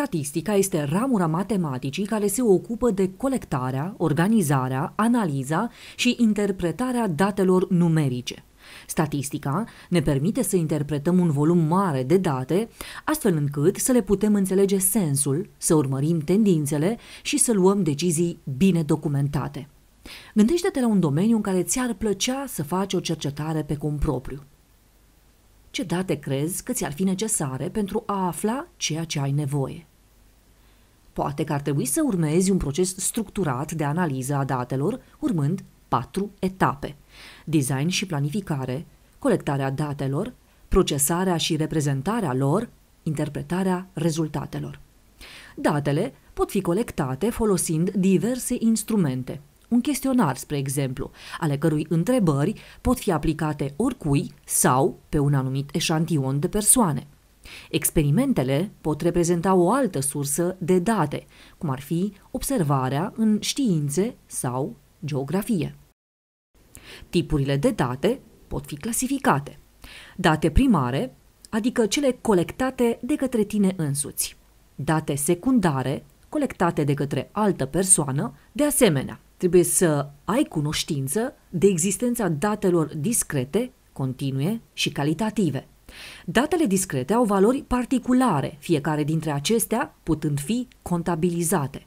Statistica este ramura matematicii care se ocupă de colectarea, organizarea, analiza și interpretarea datelor numerice. Statistica ne permite să interpretăm un volum mare de date, astfel încât să le putem înțelege sensul, să urmărim tendințele și să luăm decizii bine documentate. Gândește-te la un domeniu în care ți-ar plăcea să faci o cercetare pe cum propriu. Ce date crezi că ți-ar fi necesare pentru a afla ceea ce ai nevoie? Poate că ar trebui să urmezi un proces structurat de analiză a datelor, urmând patru etape. Design și planificare, colectarea datelor, procesarea și reprezentarea lor, interpretarea rezultatelor. Datele pot fi colectate folosind diverse instrumente. Un chestionar, spre exemplu, ale cărui întrebări pot fi aplicate oricui sau pe un anumit eșantion de persoane. Experimentele pot reprezenta o altă sursă de date, cum ar fi observarea în științe sau geografie. Tipurile de date pot fi clasificate. Date primare, adică cele colectate de către tine însuți. Date secundare, colectate de către altă persoană, de asemenea, trebuie să ai cunoștință de existența datelor discrete, continue și calitative. Datele discrete au valori particulare, fiecare dintre acestea putând fi contabilizate.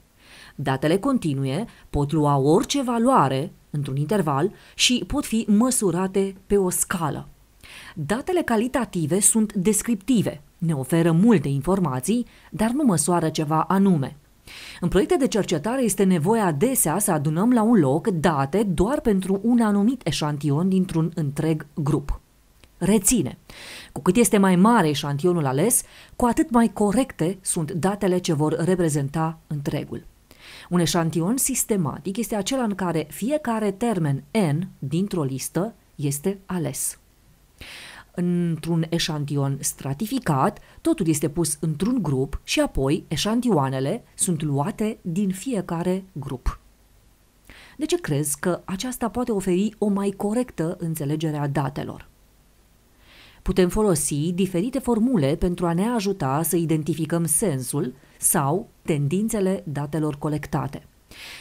Datele continue pot lua orice valoare într-un interval și pot fi măsurate pe o scală. Datele calitative sunt descriptive, ne oferă multe informații, dar nu măsoară ceva anume. În proiecte de cercetare este nevoie adesea să adunăm la un loc date doar pentru un anumit eșantion dintr-un întreg grup reține. Cu cât este mai mare eșantionul ales, cu atât mai corecte sunt datele ce vor reprezenta întregul. Un eșantion sistematic este acela în care fiecare termen n dintr-o listă este ales. Într-un eșantion stratificat, totul este pus într-un grup și apoi eșantioanele sunt luate din fiecare grup. De ce crezi că aceasta poate oferi o mai corectă înțelegere a datelor? Putem folosi diferite formule pentru a ne ajuta să identificăm sensul sau tendințele datelor colectate.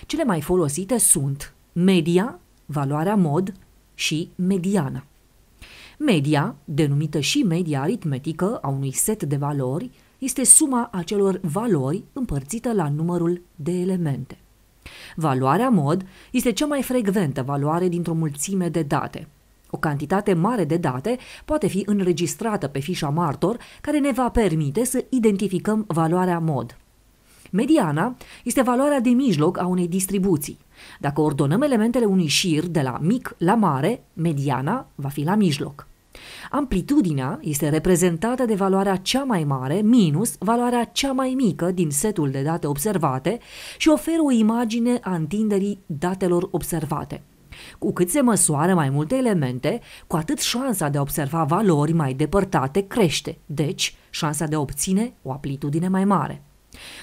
Cele mai folosite sunt media, valoarea mod și mediana. Media, denumită și media aritmetică a unui set de valori, este suma acelor valori împărțită la numărul de elemente. Valoarea mod este cea mai frecventă valoare dintr-o mulțime de date, o cantitate mare de date poate fi înregistrată pe fișa martor, care ne va permite să identificăm valoarea mod. Mediana este valoarea de mijloc a unei distribuții. Dacă ordonăm elementele unui șir de la mic la mare, mediana va fi la mijloc. Amplitudinea este reprezentată de valoarea cea mai mare minus valoarea cea mai mică din setul de date observate și oferă o imagine a întinderii datelor observate. Cu cât se măsoară mai multe elemente, cu atât șansa de a observa valori mai depărtate crește, deci șansa de a obține o aplitudine mai mare.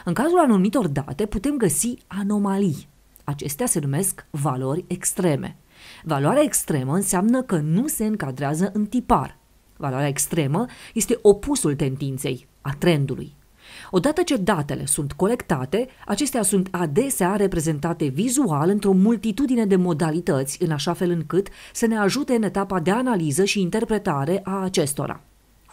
În cazul anumitor date putem găsi anomalii. Acestea se numesc valori extreme. Valoarea extremă înseamnă că nu se încadrează în tipar. Valoarea extremă este opusul tendinței, a trendului. Odată ce datele sunt colectate, acestea sunt adesea reprezentate vizual într-o multitudine de modalități, în așa fel încât să ne ajute în etapa de analiză și interpretare a acestora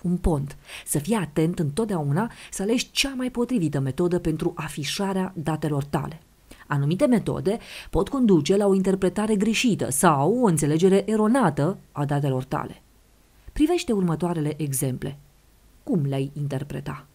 un pont. Să fii atent întotdeauna să alegi cea mai potrivită metodă pentru afișarea datelor tale. Anumite metode pot conduce la o interpretare greșită sau o înțelegere eronată a datelor tale. Privește următoarele exemple. Cum le-ai interpreta?